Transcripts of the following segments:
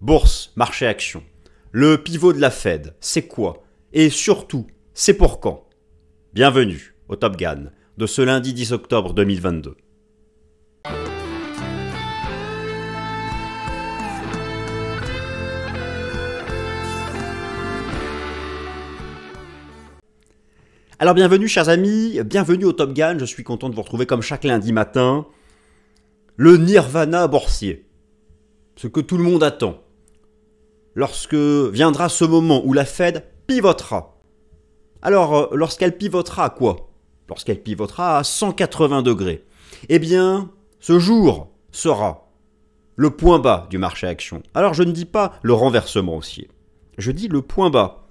Bourse, marché action. Le pivot de la Fed, c'est quoi Et surtout, c'est pour quand Bienvenue au Top Gun de ce lundi 10 octobre 2022. Alors bienvenue chers amis, bienvenue au Top Gun, je suis content de vous retrouver comme chaque lundi matin. Le nirvana boursier. Ce que tout le monde attend lorsque viendra ce moment où la Fed pivotera. Alors, euh, lorsqu'elle pivotera à quoi Lorsqu'elle pivotera à 180 degrés. Eh bien, ce jour sera le point bas du marché action. Alors, je ne dis pas le renversement haussier. Je dis le point bas.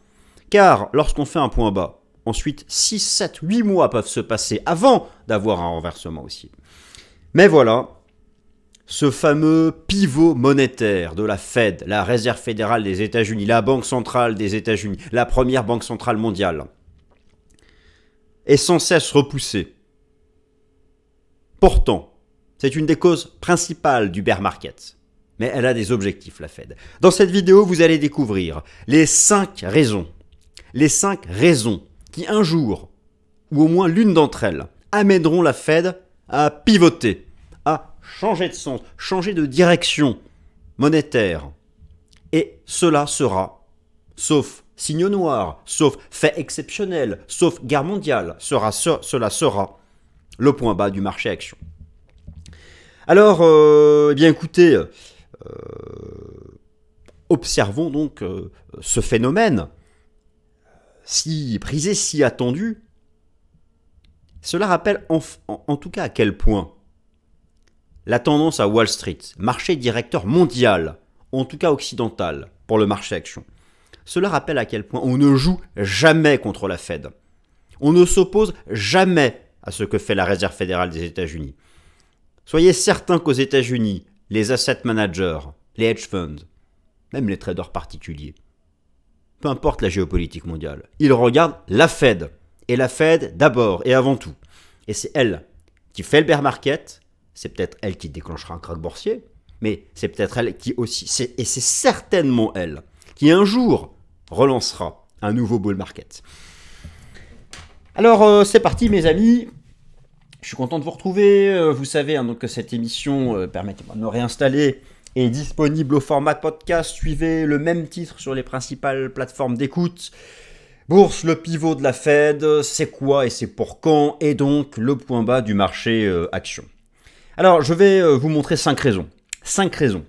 Car lorsqu'on fait un point bas, ensuite 6, 7, 8 mois peuvent se passer avant d'avoir un renversement haussier. Mais voilà, ce fameux pivot monétaire de la Fed, la Réserve fédérale des États-Unis, la Banque centrale des États-Unis, la première banque centrale mondiale, est sans cesse repoussé. Pourtant, c'est une des causes principales du bear market. Mais elle a des objectifs, la Fed. Dans cette vidéo, vous allez découvrir les cinq raisons, les 5 raisons qui un jour, ou au moins l'une d'entre elles, amèneront la Fed à pivoter changer de sens, changer de direction monétaire. Et cela sera, sauf signe noir, sauf fait exceptionnel, sauf guerre mondiale, sera, cela sera le point bas du marché action. Alors, euh, eh bien écoutez, euh, observons donc euh, ce phénomène si prisé, si attendu. Cela rappelle en tout cas à quel point la tendance à Wall Street, marché directeur mondial, en tout cas occidental, pour le marché action. Cela rappelle à quel point on ne joue jamais contre la Fed. On ne s'oppose jamais à ce que fait la Réserve fédérale des États-Unis. Soyez certains qu'aux États-Unis, les asset managers, les hedge funds, même les traders particuliers, peu importe la géopolitique mondiale, ils regardent la Fed. Et la Fed d'abord et avant tout. Et c'est elle qui fait le bear market c'est peut-être elle qui déclenchera un krach boursier, mais c'est peut-être elle qui aussi, et c'est certainement elle qui un jour relancera un nouveau bull market. Alors euh, c'est parti mes amis, je suis content de vous retrouver, euh, vous savez hein, donc que cette émission, euh, permettez-moi de me réinstaller, est disponible au format podcast, suivez le même titre sur les principales plateformes d'écoute. Bourse, le pivot de la Fed, c'est quoi et c'est pour quand, et donc le point bas du marché action. Alors, je vais euh, vous montrer cinq raisons. Cinq raisons.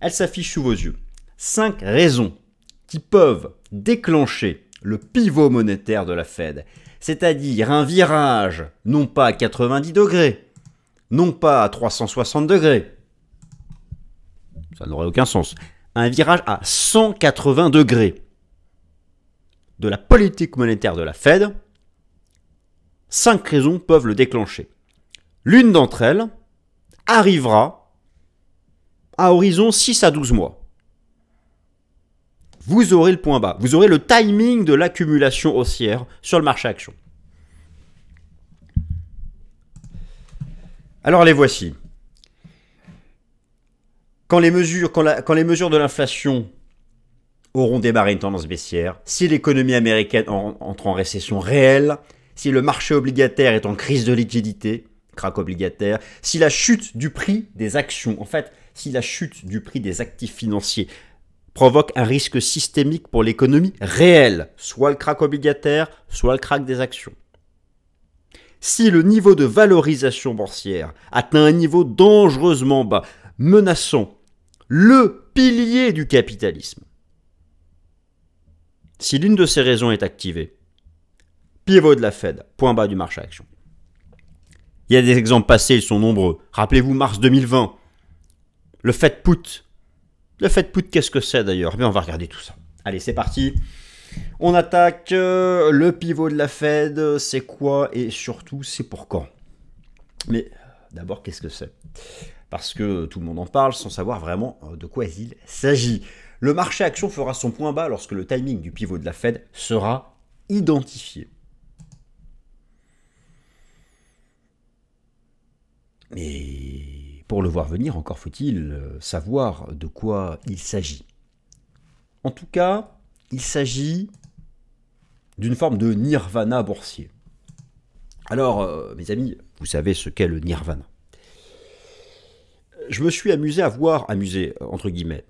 Elles s'affichent sous vos yeux. Cinq raisons qui peuvent déclencher le pivot monétaire de la Fed, c'est-à-dire un virage non pas à 90 degrés, non pas à 360 degrés, ça n'aurait aucun sens, un virage à 180 degrés de la politique monétaire de la Fed, cinq raisons peuvent le déclencher. L'une d'entre elles arrivera à horizon 6 à 12 mois. Vous aurez le point bas, vous aurez le timing de l'accumulation haussière sur le marché action. Alors les voici. Quand les mesures, quand les mesures de l'inflation auront démarré une tendance baissière, si l'économie américaine entre en récession réelle, si le marché obligataire est en crise de liquidité, Crac obligataire, si la chute du prix des actions, en fait, si la chute du prix des actifs financiers provoque un risque systémique pour l'économie réelle, soit le krach obligataire, soit le krach des actions. Si le niveau de valorisation boursière atteint un niveau dangereusement bas, menaçant le pilier du capitalisme, si l'une de ces raisons est activée, pivot de la Fed, point bas du marché action. Il y a des exemples passés, ils sont nombreux. Rappelez-vous mars 2020. Le fait put. Le fait put, qu'est-ce que c'est d'ailleurs Mais eh on va regarder tout ça. Allez, c'est parti. On attaque euh, le pivot de la Fed. C'est quoi et surtout, c'est pour quand Mais d'abord, qu'est-ce que c'est Parce que tout le monde en parle sans savoir vraiment euh, de quoi il s'agit. Le marché action fera son point bas lorsque le timing du pivot de la Fed sera identifié. Mais pour le voir venir, encore faut-il euh, savoir de quoi il s'agit. En tout cas, il s'agit d'une forme de nirvana boursier. Alors, euh, mes amis, vous savez ce qu'est le nirvana. Je me suis amusé à voir, amusé, entre guillemets,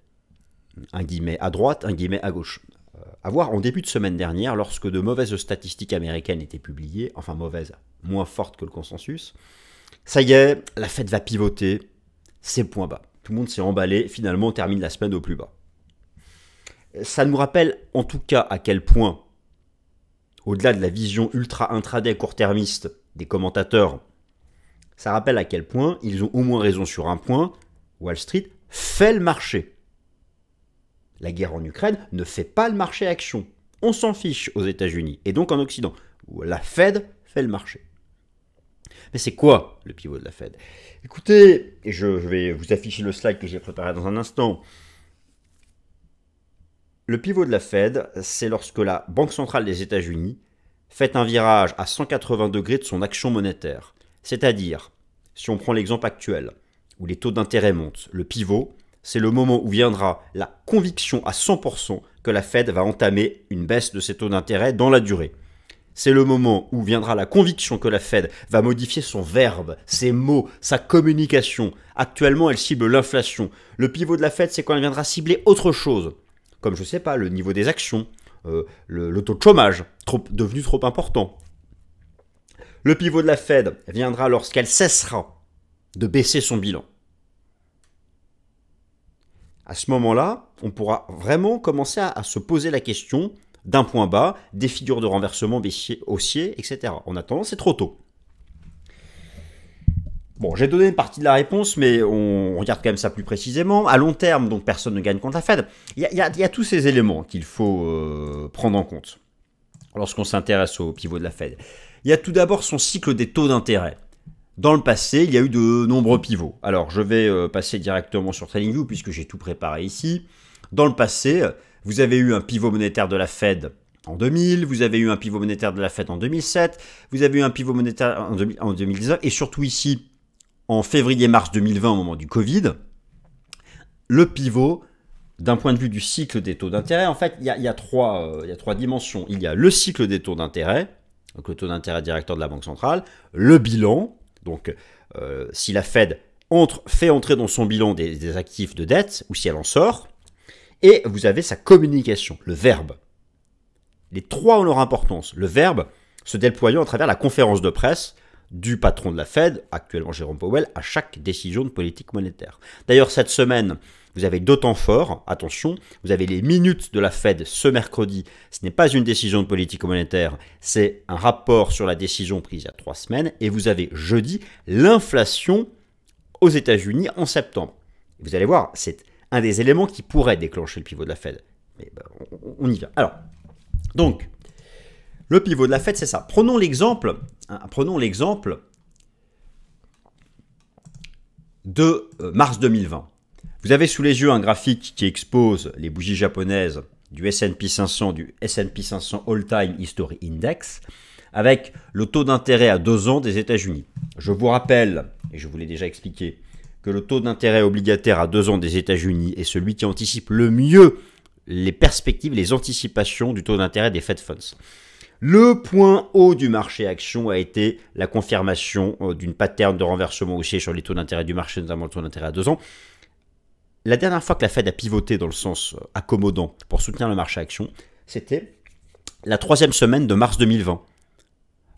un guillemet à droite, un guillemet à gauche, euh, à voir en début de semaine dernière, lorsque de mauvaises statistiques américaines étaient publiées, enfin mauvaises, moins fortes que le consensus, ça y est, la fête va pivoter, c'est point bas. Tout le monde s'est emballé, finalement on termine la semaine au plus bas. Ça nous rappelle en tout cas à quel point, au-delà de la vision ultra-intraday court-termiste des commentateurs, ça rappelle à quel point ils ont au moins raison sur un point, Wall Street fait le marché. La guerre en Ukraine ne fait pas le marché action. On s'en fiche aux États-Unis et donc en Occident. La Fed fait le marché. Mais c'est quoi le pivot de la Fed Écoutez, je vais vous afficher le slide que j'ai préparé dans un instant. Le pivot de la Fed, c'est lorsque la Banque centrale des États-Unis fait un virage à 180 degrés de son action monétaire. C'est-à-dire, si on prend l'exemple actuel, où les taux d'intérêt montent, le pivot, c'est le moment où viendra la conviction à 100% que la Fed va entamer une baisse de ses taux d'intérêt dans la durée c'est le moment où viendra la conviction que la Fed va modifier son verbe, ses mots, sa communication. Actuellement, elle cible l'inflation. Le pivot de la Fed, c'est quand elle viendra cibler autre chose. Comme je ne sais pas, le niveau des actions, euh, le, taux de chômage, trop, devenu trop important. Le pivot de la Fed viendra lorsqu'elle cessera de baisser son bilan. À ce moment-là, on pourra vraiment commencer à se poser la question d'un point bas, des figures de renversement baissier, haussier, etc. En attendant, c'est trop tôt. Bon, j'ai donné une partie de la réponse, mais on regarde quand même ça plus précisément. À long terme, donc personne ne gagne contre la Fed. Il y a, tous ces éléments qu'il faut euh, prendre en compte lorsqu'on s'intéresse au pivot de la Fed. Il y a tout d'abord son cycle des taux d'intérêt. Dans le passé, il y a eu de nombreux pivots. Alors, je vais euh, passer directement sur TradingView puisque j'ai tout préparé ici. Dans le passé, vous avez eu un pivot monétaire de la Fed en 2000, vous avez eu un pivot monétaire de la Fed en 2007, vous avez eu un pivot monétaire en, 2019, et surtout ici, en février-mars 2020, au moment du Covid, le pivot, d'un point de vue du cycle des taux d'intérêt, en fait, euh, il y, a, trois, dimensions. Il y a le cycle des taux d'intérêt, donc le taux d'intérêt directeur de la Banque centrale, le bilan, donc euh, si la Fed entre, fait entrer dans son bilan des actifs de dette, ou si elle en sort, et vous avez sa communication, le verbe. Les trois ont leur importance. Le verbe se déployant à travers la conférence de presse du patron de la Fed, actuellement Jérôme Powell, à chaque décision de politique monétaire. D'ailleurs, cette semaine, vous avez d'autant fort, attention, vous avez les minutes de la Fed ce mercredi, ce n'est pas une décision de politique monétaire, c'est un rapport sur la décision prise il y a trois semaines, et vous avez jeudi l'inflation aux États-Unis en septembre. Vous allez voir, c'est un des éléments qui pourraient déclencher le pivot de la Fed. Bah, on, y va. Alors, donc, le pivot de la Fed, c'est ça. Prenons l'exemple, hein, prenons l'exemple de euh, mars 2020. Vous avez sous les yeux un graphique qui expose les bougies japonaises du S&P 500, du S&P 500 All Time History Index, avec le taux d'intérêt à deux ans des États-Unis. Je vous rappelle, et je vous l'ai déjà expliqué, que le taux d'intérêt obligataire à deux ans des États-Unis est celui qui anticipe le mieux les perspectives, les anticipations du taux d'intérêt des Fed Funds. Le point haut du marché action a été la confirmation euh, d'une pattern de renversement haussier sur les taux d'intérêt du marché, notamment le taux d'intérêt à deux ans. La dernière fois que la Fed a pivoté dans le sens euh, accommodant pour soutenir le marché action, c'était la troisième semaine de mars 2020.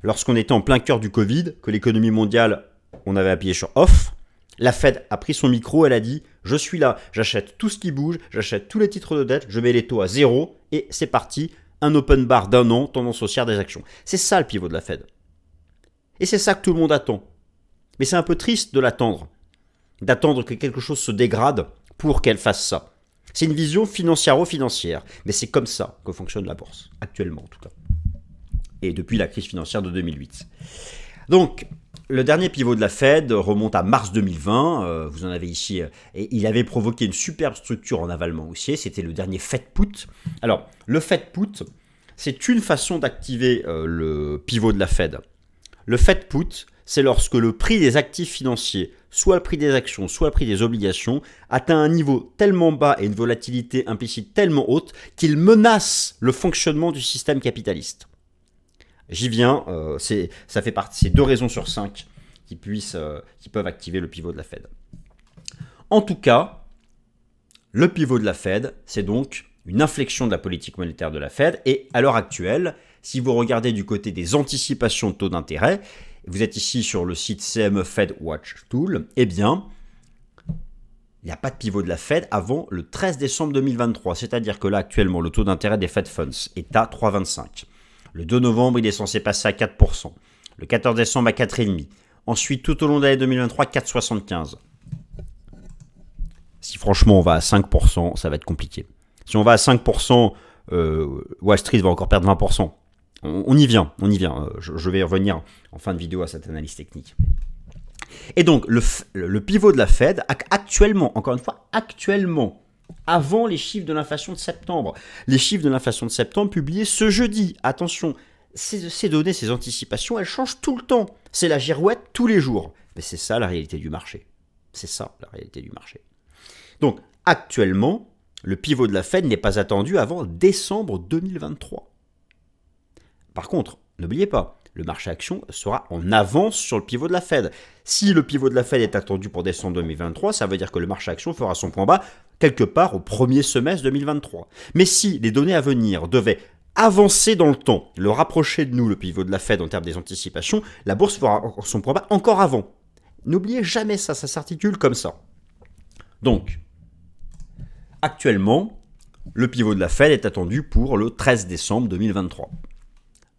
Lorsqu'on était en plein cœur du Covid, que l'économie mondiale, on avait appuyé sur off, la Fed a pris son micro, elle a dit Je suis là, j'achète tout ce qui bouge, j'achète tous les titres de dette, je mets les taux à zéro et c'est parti, un open bar d'un an, tendance haussière des actions. C'est ça le pivot de la Fed. Et c'est ça que tout le monde attend. Mais c'est un peu triste de l'attendre, d'attendre que quelque chose se dégrade pour qu'elle fasse ça. C'est une vision aux financière mais c'est comme ça que fonctionne la bourse, actuellement en tout cas, et depuis la crise financière de 2008. Donc, le dernier pivot de la Fed remonte à mars 2020, euh, vous en avez ici, euh, et il avait provoqué une superbe structure en avalement haussier, c'était le dernier Fed put. Alors, le Fed put, c'est une façon d'activer euh, le pivot de la Fed. Le Fed put, c'est lorsque le prix des actifs financiers, soit le prix des actions, soit le prix des obligations, atteint un niveau tellement bas et une volatilité implicite tellement haute qu'il menace le fonctionnement du système capitaliste. J'y viens, euh, ça fait partie, c'est deux raisons sur cinq qui, euh, qui peuvent activer le pivot de la Fed. En tout cas, le pivot de la Fed, c'est donc une inflexion de la politique monétaire de la Fed. Et à l'heure actuelle, si vous regardez du côté des anticipations de taux d'intérêt, vous êtes ici sur le site CME Fed Watch Tool, eh bien, il n'y a pas de pivot de la Fed avant le 13 décembre 2023. C'est-à-dire que là, actuellement, le taux d'intérêt des Fed Funds est à 3,25. Le 2 novembre, il est censé passer à 4%. Le 14 décembre à 4,5%. Ensuite, tout au long de l'année 2023, 4,75%. Si franchement on va à 5%, ça va être compliqué. Si on va à 5%, euh, Wall Street va encore perdre 20%. On, y vient, on y vient. Euh, je, vais revenir en fin de vidéo à cette analyse technique. Et donc, le pivot de la Fed, actuellement, encore une fois, actuellement, avant les chiffres de l'inflation de septembre. Les chiffres de l'inflation de septembre publiés ce jeudi. Attention, ces, données, ces anticipations, elles changent tout le temps. C'est la girouette tous les jours. Mais c'est ça la réalité du marché. C'est ça la réalité du marché. Donc actuellement, le pivot de la Fed n'est pas attendu avant décembre 2023. Par contre, n'oubliez pas, le marché action sera en avance sur le pivot de la Fed. Si le pivot de la Fed est attendu pour décembre 2023, ça veut dire que le marché action fera son point bas quelque part au premier semestre 2023. Mais si les données à venir devaient avancer dans le temps, le rapprocher de nous, le pivot de la Fed en termes des anticipations, la bourse fera son point bas encore avant. N'oubliez jamais ça, ça s'articule comme ça. Donc, actuellement, le pivot de la Fed est attendu pour le 13 décembre 2023.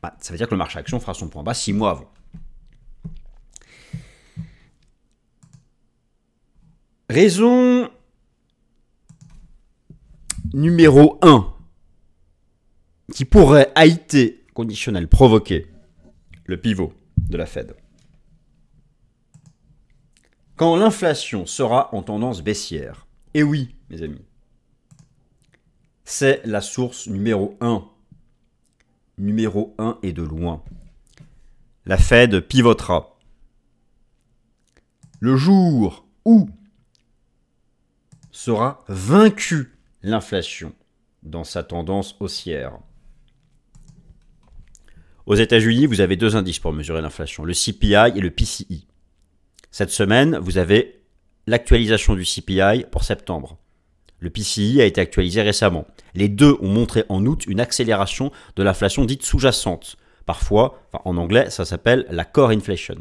Bah, ça veut dire que le marché action fera son point bas six mois avant. Raison numéro 1 qui pourrait haïter conditionnel provoquer le pivot de la Fed. Quand l'inflation sera en tendance baissière, et eh oui, mes amis, c'est la source numéro 1. Numéro 1 et de loin. La Fed pivotera. Le jour où sera vaincu l'inflation dans sa tendance haussière. Aux États-Unis, vous avez deux indices pour mesurer l'inflation, le CPI et le PCI. Cette semaine, vous avez l'actualisation du CPI pour septembre. Le PCI a été actualisé récemment. Les deux ont montré en août une accélération de l'inflation dite sous-jacente. Parfois, en anglais, ça s'appelle la core inflation,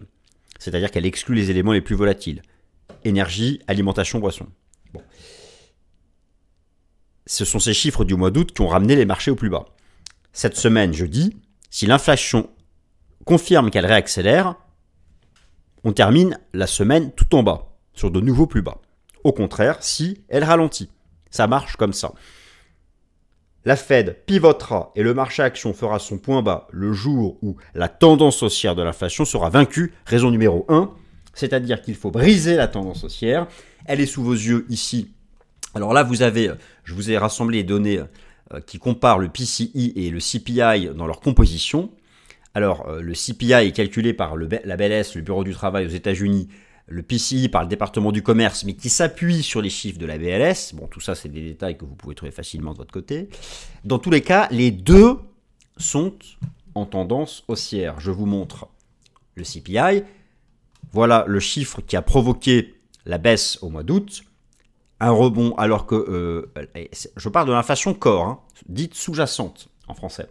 c'est-à-dire qu'elle exclut les éléments les plus volatiles énergie, alimentation, boissons ce sont ces chiffres du mois d'août qui ont ramené les marchés au plus bas. Cette semaine, jeudi, si l'inflation confirme qu'elle réaccélère, on termine la semaine tout en bas, sur de nouveaux plus bas. Au contraire, si elle ralentit, ça marche comme ça. La Fed pivotera et le marché action fera son point bas le jour où la tendance haussière de l'inflation sera vaincue. Raison numéro 1, c'est-à-dire qu'il faut briser la tendance haussière. Elle est sous vos yeux ici alors là, vous avez, euh, je vous ai rassemblé les données euh, euh, qui comparent le PCI et le CPI dans leur composition. Alors, le CPI est calculé par le, la BLS, le Bureau du Travail aux États-Unis, le PCI par le département du commerce, mais qui s'appuie sur les chiffres de la BLS. Bon, tout ça, c'est des détails que vous pouvez trouver facilement de votre côté. Dans tous les cas, les deux sont en tendance haussière. Je vous montre le CPI. Voilà le chiffre qui a provoqué la baisse au mois d'août un rebond, alors que euh, je parle de l'inflation corps, hein, dite sous-jacente en français.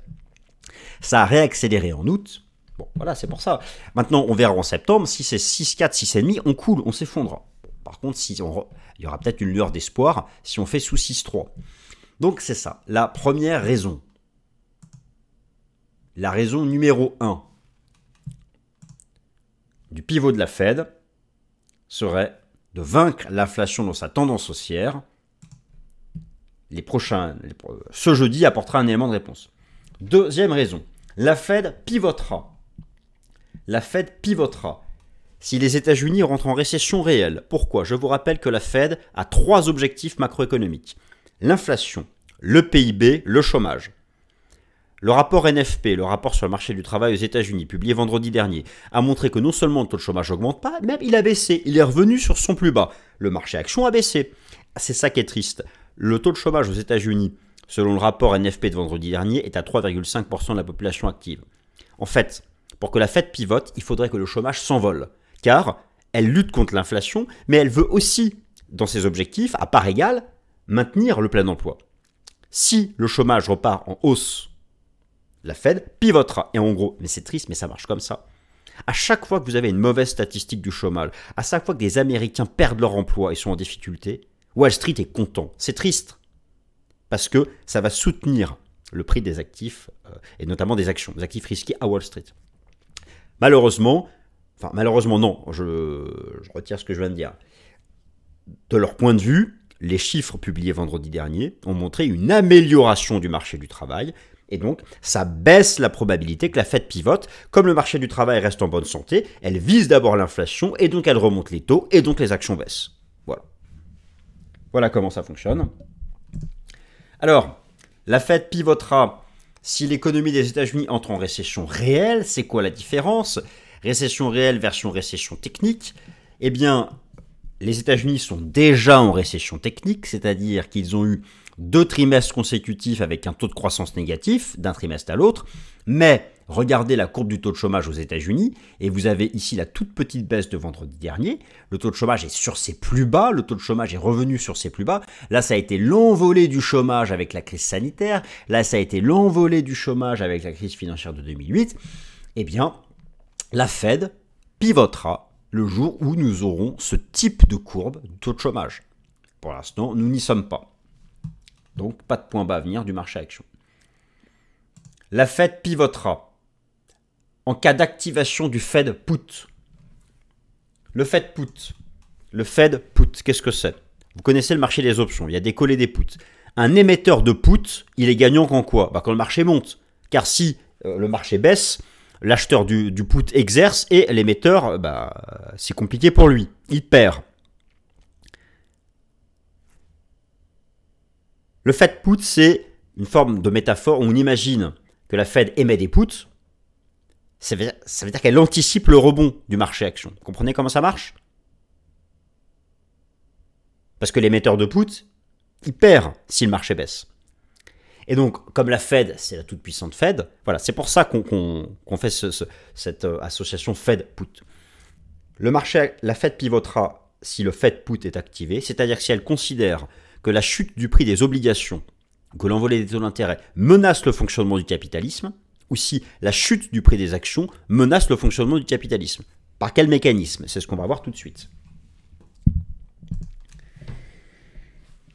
Ça a réaccéléré en août. Bon, voilà, c'est pour ça. Maintenant, on verra en septembre si c'est 6,4, 6,5, on coule, on s'effondre. par contre, si on il y aura peut-être une lueur d'espoir si on fait sous 6,3. Donc, c'est ça, la première raison. La raison numéro 1 du pivot de la Fed serait de vaincre l'inflation dans sa tendance haussière, les prochains, ce jeudi apportera un élément de réponse. Deuxième raison, la Fed pivotera. La Fed pivotera. Si les États-Unis rentrent en récession réelle, pourquoi Je vous rappelle que la Fed a trois objectifs macroéconomiques. L'inflation, le PIB, le chômage. Le rapport NFP, le rapport sur le marché du travail aux États-Unis, publié vendredi dernier, a montré que non seulement le taux de chômage n'augmente pas, même il a baissé, il est revenu sur son plus bas. Le marché action a baissé. C'est ça qui est triste. Le taux de chômage aux États-Unis, selon le rapport NFP de vendredi dernier, est à 3,5% de la population active. En fait, pour que la Fed pivote, il faudrait que le chômage s'envole, car elle lutte contre l'inflation, mais elle veut aussi, dans ses objectifs, à part égale, maintenir le plein emploi. Si le chômage repart en hausse la Fed pivotera. Et en gros, mais c'est triste, mais ça marche comme ça. À chaque fois que vous avez une mauvaise statistique du chômage, à chaque fois que des Américains perdent leur emploi et sont en difficulté, Wall Street est content. C'est triste. Parce que ça va soutenir le prix des actifs, euh, et notamment des actions, des actifs risqués à Wall Street. Malheureusement, enfin malheureusement non, je, je retire ce que je viens de dire. De leur point de vue, les chiffres publiés vendredi dernier ont montré une amélioration du marché du travail, et donc, ça baisse la probabilité que la Fed pivote. Comme le marché du travail reste en bonne santé, elle vise d'abord l'inflation et donc elle remonte les taux et donc les actions baissent. Voilà. Voilà comment ça fonctionne. Alors, la Fed pivotera si l'économie des États-Unis entre en récession réelle. C'est quoi la différence Récession réelle version récession technique. Eh bien, les États-Unis sont déjà en récession technique, c'est-à-dire qu'ils ont eu deux trimestres consécutifs avec un taux de croissance négatif d'un trimestre à l'autre, mais regardez la courbe du taux de chômage aux États-Unis, et vous avez ici la toute petite baisse de vendredi dernier, le taux de chômage est sur ses plus bas, le taux de chômage est revenu sur ses plus bas, là ça a été l'envolée du chômage avec la crise sanitaire, là ça a été l'envolée du chômage avec la crise financière de 2008, eh bien, la Fed pivotera le jour où nous aurons ce type de courbe du taux de chômage. Pour l'instant, nous n'y sommes pas. Donc pas de point bas à venir du marché action. La Fed pivotera en cas d'activation du Fed put. Le Fed put. Le Fed put, qu'est-ce que c'est Vous connaissez le marché des options, il y a des collés des puts. Un émetteur de put, il est gagnant quand quoi bah, Quand le marché monte. Car si euh, le marché baisse, l'acheteur du, put exerce et l'émetteur, bah, c'est compliqué pour lui. Il perd. Le Fed put, c'est une forme de métaphore où on imagine que la Fed émet des puts. Ça veut, dire qu'elle anticipe le rebond du marché action. Vous comprenez comment ça marche Parce que l'émetteur de puts, il perd si le marché baisse. Et donc, comme la Fed, c'est la toute puissante Fed, voilà, c'est pour ça qu'on fait cette euh, association Fed-Put. Le marché, la Fed pivotera si le Fed-Put est activé, c'est-à-dire si elle considère que la chute du prix des obligations, que l'envolée des taux d'intérêt menace le fonctionnement du capitalisme, ou si la chute du prix des actions menace le fonctionnement du capitalisme. Par quel mécanisme C'est ce qu'on va voir tout de suite.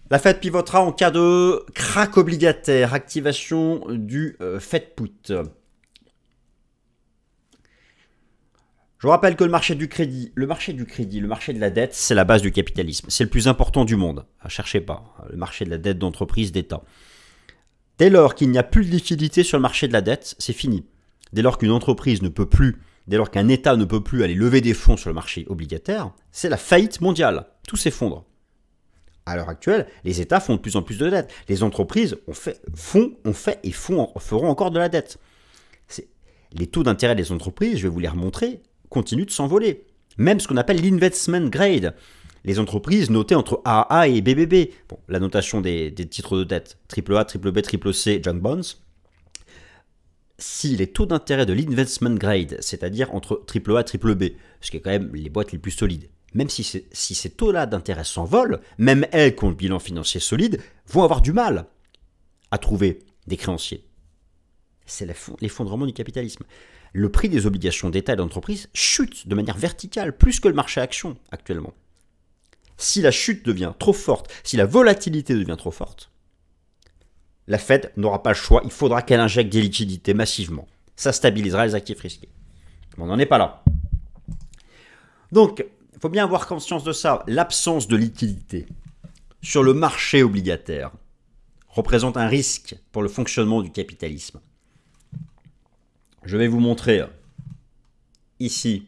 La Fed pivotera en cas de crack obligataire, activation du euh, Fed put. Je vous rappelle que le marché du crédit, le marché du crédit, le marché de la dette, c'est la base du capitalisme. C'est le plus important du monde. Ah, cherchez pas. Le marché de la dette d'entreprise, d'État. Dès lors qu'il n'y a plus de liquidité sur le marché de la dette, c'est fini. Dès lors qu'une entreprise ne peut plus, dès lors qu'un État ne peut plus aller lever des fonds sur le marché obligataire, c'est la faillite mondiale. Tout s'effondre. À l'heure actuelle, les États font de plus en plus de dettes. Les entreprises ont fait, font, ont fait et font, feront encore de la dette. Les taux d'intérêt des entreprises, je vais vous les remontrer, continue de s'envoler. Même ce qu'on appelle l'investment grade, les entreprises notées entre AA et BBB, bon, la notation des, titres de dette, AAA, BBB, c junk bonds, si les taux d'intérêt de l'investment grade, c'est-à-dire entre AAA, BBB, ce qui est quand même les boîtes les plus solides, même si, si ces taux-là d'intérêt s'envolent, même elles qui ont le bilan financier solide, vont avoir du mal à trouver des créanciers. C'est l'effondrement du capitalisme le prix des obligations d'État et d'entreprise chute de manière verticale, plus que le marché action actuellement. Si la chute devient trop forte, si la volatilité devient trop forte, la Fed n'aura pas le choix, il faudra qu'elle injecte des liquidités massivement. Ça stabilisera les actifs risqués. On n'en est pas là. Donc, il faut bien avoir conscience de ça. L'absence de liquidité sur le marché obligataire représente un risque pour le fonctionnement du capitalisme je vais vous montrer ici.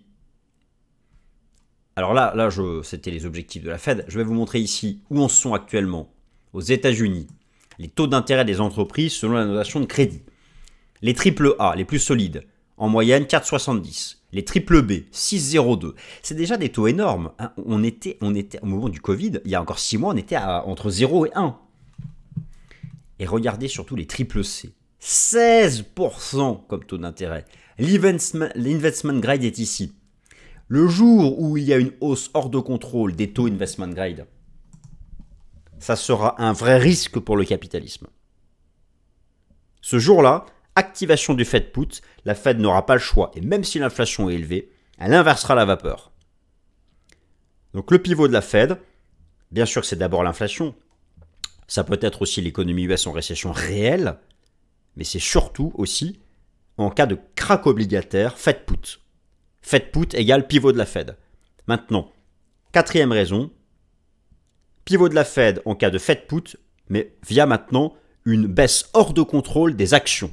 Alors là, là c'était les objectifs de la Fed. Je vais vous montrer ici où on sont actuellement aux États-Unis les taux d'intérêt des entreprises selon la notation de crédit. Les triple A, les plus solides, en moyenne 4,70. Les triple B, 6,02. C'est déjà des taux énormes. Hein. On, était, on était, au moment du Covid, il y a encore 6 mois, on était entre 0 et 1. Et regardez surtout les triple C. 16% comme taux d'intérêt. L'investment grade est ici. Le jour où il y a une hausse hors de contrôle des taux investment grade, ça sera un vrai risque pour le capitalisme. Ce jour-là, activation du Fed put, la Fed n'aura pas le choix, et même si l'inflation est élevée, elle inversera la vapeur. Donc le pivot de la Fed, bien sûr c'est d'abord l'inflation, ça peut être aussi l'économie US en récession réelle, mais c'est surtout aussi en cas de crack obligataire, Fed put. Fed put égale pivot de la Fed. Maintenant, quatrième raison, pivot de la Fed en cas de Fed put, mais via maintenant une baisse hors de contrôle des actions.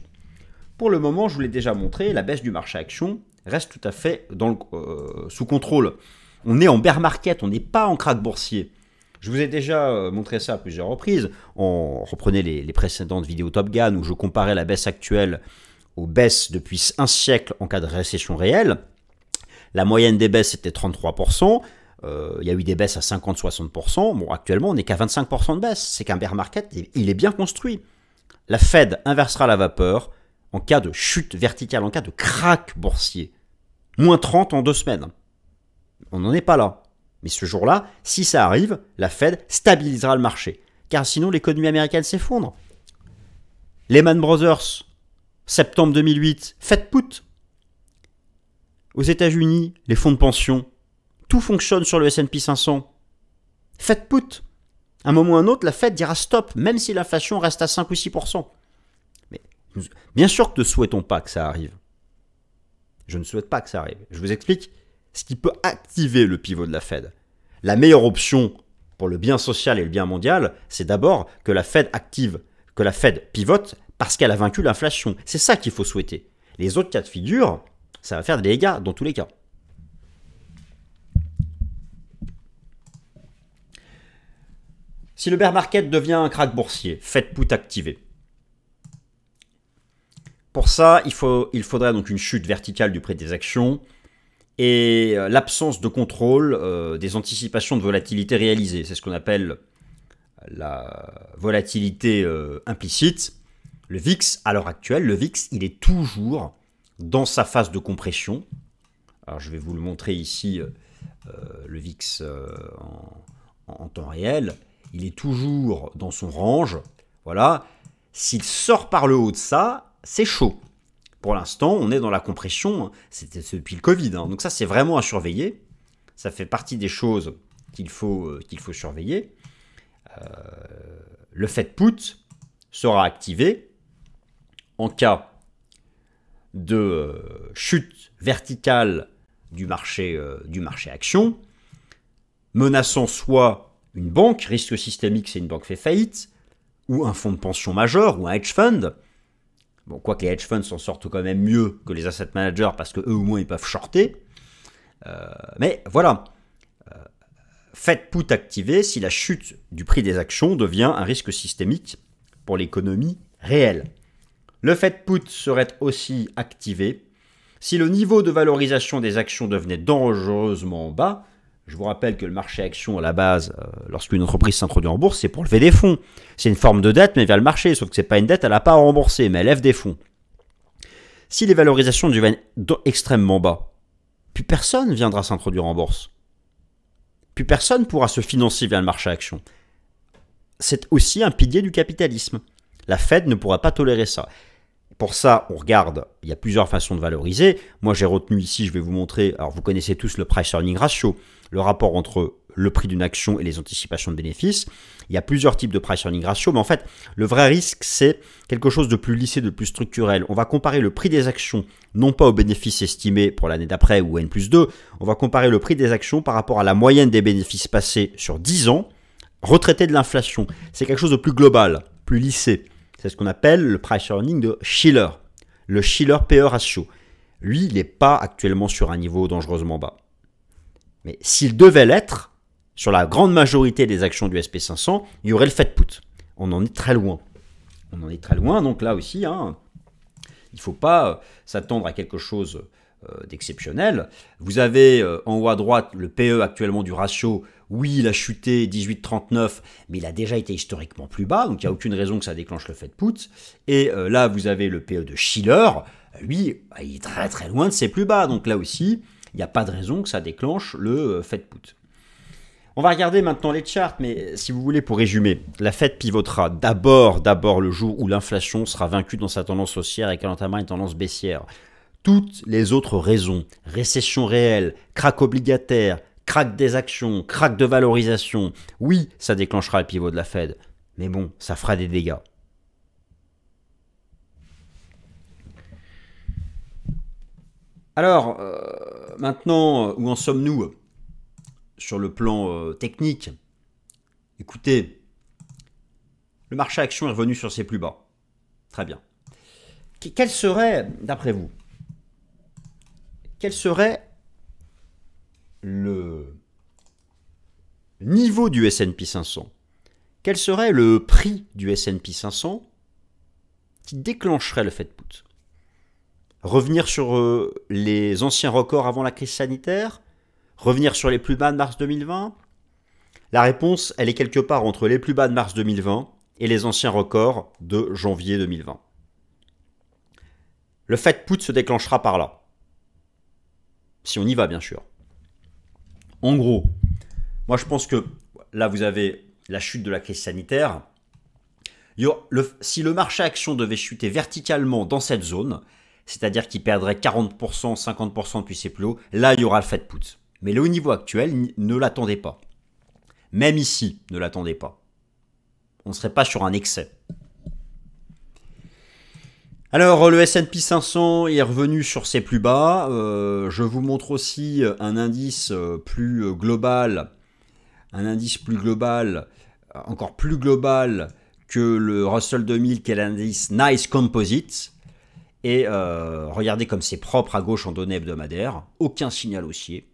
Pour le moment, je vous l'ai déjà montré, la baisse du marché actions reste tout à fait dans euh, sous contrôle. On est en bear market, on n'est pas en crack boursier. Je vous ai déjà euh, montré ça à plusieurs reprises. On reprenait les, précédentes vidéos Top Gun où je comparais la baisse actuelle aux baisses depuis un siècle en cas de récession réelle. La moyenne des baisses était 33%. Euh, il y a eu des baisses à 50-60%. Bon, actuellement, on n'est qu'à 25% de baisse. C'est qu'un bear market, il est bien construit. La Fed inversera la vapeur en cas de chute verticale, en cas de crack boursier. Moins 30 en deux semaines. On n'en est pas là. Mais ce jour-là, si ça arrive, la Fed stabilisera le marché, car sinon l'économie américaine s'effondre. Lehman Brothers, septembre 2008, faites put. Aux États-Unis, les fonds de pension, tout fonctionne sur le S&P 500. Faites put. À un moment ou à un autre, la Fed dira stop, même si l'inflation reste à 5 ou 6 Mais bien sûr que ne souhaitons pas que ça arrive. Je ne souhaite pas que ça arrive. Je vous explique ce qui peut activer le pivot de la Fed. La meilleure option pour le bien social et le bien mondial, c'est d'abord que la Fed active, que la Fed pivote parce qu'elle a vaincu l'inflation. C'est ça qu'il faut souhaiter. Les autres cas de figure, ça va faire des dégâts dans tous les cas. Si le bear market devient un crack boursier, faites put activé. Pour ça, il, il faudrait donc une chute verticale du prix des actions, et euh, l'absence de contrôle euh, des anticipations de volatilité réalisées. C'est ce qu'on appelle la volatilité euh, implicite. Le VIX, à l'heure actuelle, le VIX, il est toujours dans sa phase de compression. Alors je vais vous le montrer ici, le VIX en, en, temps réel. Il est toujours dans son range. Voilà. S'il sort par le haut de ça, c'est chaud. Pour l'instant, on est dans la compression, hein. c'était depuis le Covid. Hein. Donc ça, c'est vraiment à surveiller. Ça fait partie des choses qu'il faut, euh, qu'il faut surveiller. Euh, le Fed put sera activé en cas de euh, chute verticale du marché, du marché action, menaçant soit une banque, risque systémique, c'est une banque fait faillite, ou un fonds de pension majeur, ou un hedge fund, Bon, quoi que les hedge funds s'en sortent quand même mieux que les asset managers parce que eux au moins ils peuvent shorter. Euh, mais voilà, euh, fait put activé si la chute du prix des actions devient un risque systémique pour l'économie réelle. Le fait put serait aussi activé si le niveau de valorisation des actions devenait dangereusement bas je vous rappelle que le marché action, à la base, euh, lorsqu'une entreprise s'introduit en bourse, c'est pour lever des fonds. C'est une forme de dette, mais via le marché, sauf que ce n'est pas une dette, elle n'a pas à rembourser, mais elle lève des fonds. Si les valorisations deviennent extrêmement bas, plus personne viendra s'introduire en bourse. Plus personne pourra se financer via le marché action. C'est aussi un pilier du capitalisme. La Fed ne pourra pas tolérer ça. Pour ça, on regarde, il y a plusieurs façons de valoriser. Moi, j'ai retenu ici, je vais vous montrer, alors vous connaissez tous le price earning ratio, le rapport entre le prix d'une action et les anticipations de bénéfices. Il y a plusieurs types de price earning ratio, mais en fait, le vrai risque, c'est quelque chose de plus lissé, de plus structurel. On va comparer le prix des actions, non pas aux bénéfices estimés pour l'année d'après ou N plus 2, on va comparer le prix des actions par rapport à la moyenne des bénéfices passés sur 10 ans, retraité de l'inflation. C'est quelque chose de plus global, plus lissé. C'est ce qu'on appelle le price earning de Schiller, le Schiller PE ratio. Lui, il n'est pas actuellement sur un niveau dangereusement bas. Mais s'il devait l'être, sur la grande majorité des actions du SP500, il y aurait le fait put. On en est très loin. On en est très loin, donc là aussi, hein, il ne faut pas euh, s'attendre à quelque chose euh, d'exceptionnel. Vous avez euh, en haut à droite le PE actuellement du ratio oui, il a chuté 18,39, mais il a déjà été historiquement plus bas, donc il n'y a aucune raison que ça déclenche le fait put. Et euh, là, vous avez le PE de Schiller. Euh, lui, bah, il est très très loin de ses plus bas, donc là aussi, il n'y a pas de raison que ça déclenche le euh, fait de put. On va regarder maintenant les charts, mais si vous voulez, pour résumer, la Fed pivotera d'abord, d'abord le jour où l'inflation sera vaincue dans sa tendance haussière et qu'elle entamera une tendance baissière. Toutes les autres raisons, récession réelle, crack obligataire, crack des actions, crack de valorisation, oui, ça déclenchera le pivot de la Fed. Mais bon, ça fera des dégâts. Alors, euh, maintenant, euh, où en sommes-nous sur le plan euh, technique Écoutez, le marché action est revenu sur ses plus bas. Très bien. Quel serait, d'après vous, quel serait le niveau du S&P 500, quel serait le prix du S&P 500 qui déclencherait le Fed put Revenir sur euh, les anciens records avant la crise sanitaire Revenir sur les plus bas de mars 2020 La réponse, elle est quelque part entre les plus bas de mars 2020 et les anciens records de janvier 2020. Le Fed put se déclenchera par là. Si on y va, bien sûr. En gros, moi je pense que là vous avez la chute de la crise sanitaire. si le marché action devait chuter verticalement dans cette zone, c'est-à-dire qu'il perdrait 40%, 50% depuis ses plus hauts, là il y aura le de put. Mais le haut niveau actuel, ne l'attendez pas. Même ici, ne l'attendez pas. On ne serait pas sur un excès. Alors le S&P 500 est revenu sur ses plus bas. Euh, je vous montre aussi un indice euh, plus euh, global, un indice plus global, encore plus global que le Russell 2000, qui est l'indice Nice Composite. Et regardez comme c'est propre à gauche en données hebdomadaires. Aucun signal haussier.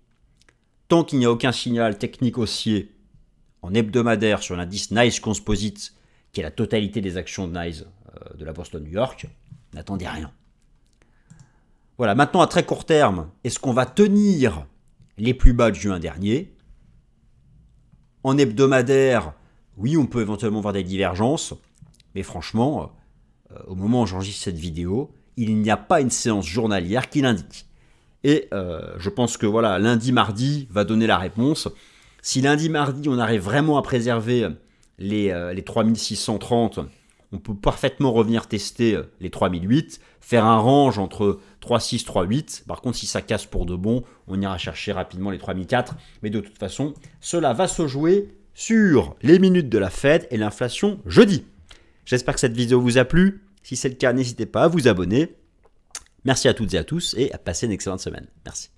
Tant qu'il n'y a aucun signal technique haussier en hebdomadaire sur l'indice Nice Composite, qui est la totalité des actions de Nice de la Boston New York, N'attendez rien. Voilà, maintenant à très court terme, est-ce qu'on va tenir les plus bas de juin dernier En hebdomadaire, oui, on peut éventuellement voir des divergences, mais franchement, euh, au moment où j'enregistre cette vidéo, il n'y a pas une séance journalière qui l'indique. Et euh, je pense que voilà, lundi, mardi va donner la réponse. Si lundi, mardi, on arrive vraiment à préserver les, euh, les 3630 on peut parfaitement revenir tester euh, les 3008, faire un range entre 3.6, 3.8. Par contre, si ça casse pour de bon, on ira chercher rapidement les 3004. Mais de toute façon, cela va se jouer sur les minutes de la Fed et l'inflation jeudi. J'espère que cette vidéo vous a plu. Si c'est le cas, n'hésitez pas à vous abonner. Merci à toutes et à tous et à passer une excellente semaine. Merci.